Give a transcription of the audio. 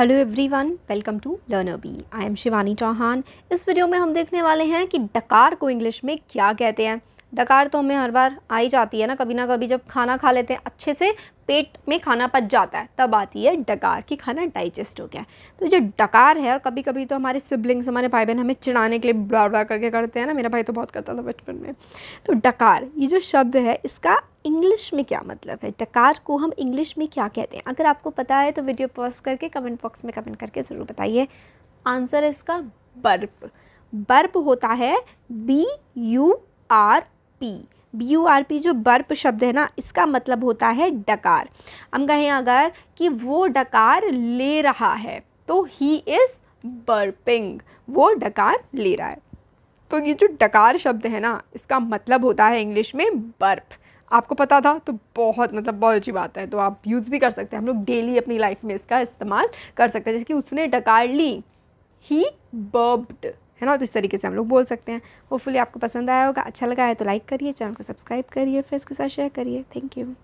hello everyone welcome to learner B I am Shivani Chauhan इस video में हम देखने वाले हैं कि डकार को इंग्लिश में क्या कहते हैं डकार तो हमें हर बार आई जाती है ना कभी ना कभी जब खाना खा लेते हैं अच्छे से पेट में खाना पच जाता है तब आती है डकार कि खाना डाइजेस्ट हो गया तो जो डकार है और कभी कभी तो हमारे सिबलिंग्स हमारे भाई बहन हमें चिड़ाने के लिए ब्ला ब्ला करके करते हैं ना मेरा भाई तो बहुत करता था बचपन में तो डकार ये जो शब्द है इसका इंग्लिश में क्या मतलब है डकार को हम इंग्लिश में क्या कहते हैं अगर आपको पता है तो वीडियो पॉज करके कमेंट बॉक्स में कमेंट करके ज़रूर बताइए आंसर है इसका बर्प बर्प होता है B U R P B U R P जो बर्प शब्द है ना इसका मतलब होता है डकार हम कहें अगर कि वो डकार ले रहा है तो ही इज़ बर्पिंग वो डकार ले रहा है तो ये जो डकार शब्द है ना इसका मतलब होता है इंग्लिश में बर्प आपको पता था तो बहुत मतलब बहुत अच्छी बात है तो आप यूज़ भी कर सकते हैं हम लोग डेली अपनी लाइफ में इसका इस्तेमाल कर सकते हैं जैसे कि उसने डकार ली ही बर्ब्ड है ना तो इस तरीके से हम लोग बोल सकते हैं होपफुली आपको पसंद आया होगा अच्छा लगा है तो लाइक करिए चैनल को सब्सक्राइब करिए फ्रेंड्स के साथ शेयर करिए थैंक यू